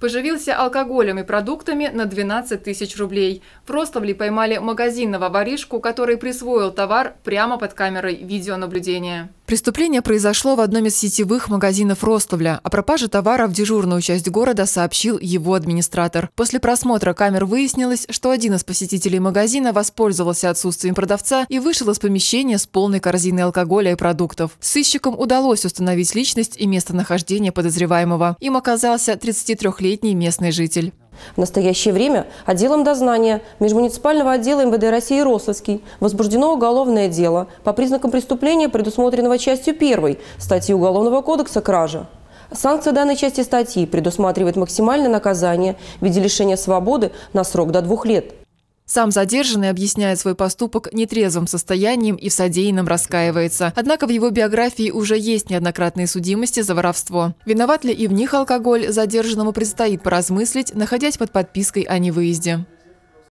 Поживился алкоголем и продуктами на 12 тысяч рублей. В Ростовле поймали магазинного воришку, который присвоил товар прямо под камерой видеонаблюдения. Преступление произошло в одном из сетевых магазинов Ростовля. О пропаже товара в дежурную часть города сообщил его администратор. После просмотра камер выяснилось, что один из посетителей магазина воспользовался отсутствием продавца и вышел из помещения с полной корзиной алкоголя и продуктов. Сыщикам удалось установить личность и местонахождение подозреваемого. Им оказался 33-летний местный житель. В настоящее время отделом дознания Межмуниципального отдела МВД России «Рословский» возбуждено уголовное дело по признакам преступления, предусмотренного частью 1 статьи Уголовного кодекса «Кража». Санкция данной части статьи предусматривает максимальное наказание в виде лишения свободы на срок до двух лет – сам задержанный объясняет свой поступок нетрезвым состоянием и в содеянном раскаивается. Однако в его биографии уже есть неоднократные судимости за воровство. Виноват ли и в них алкоголь, задержанному предстоит поразмыслить, находясь под подпиской о невыезде.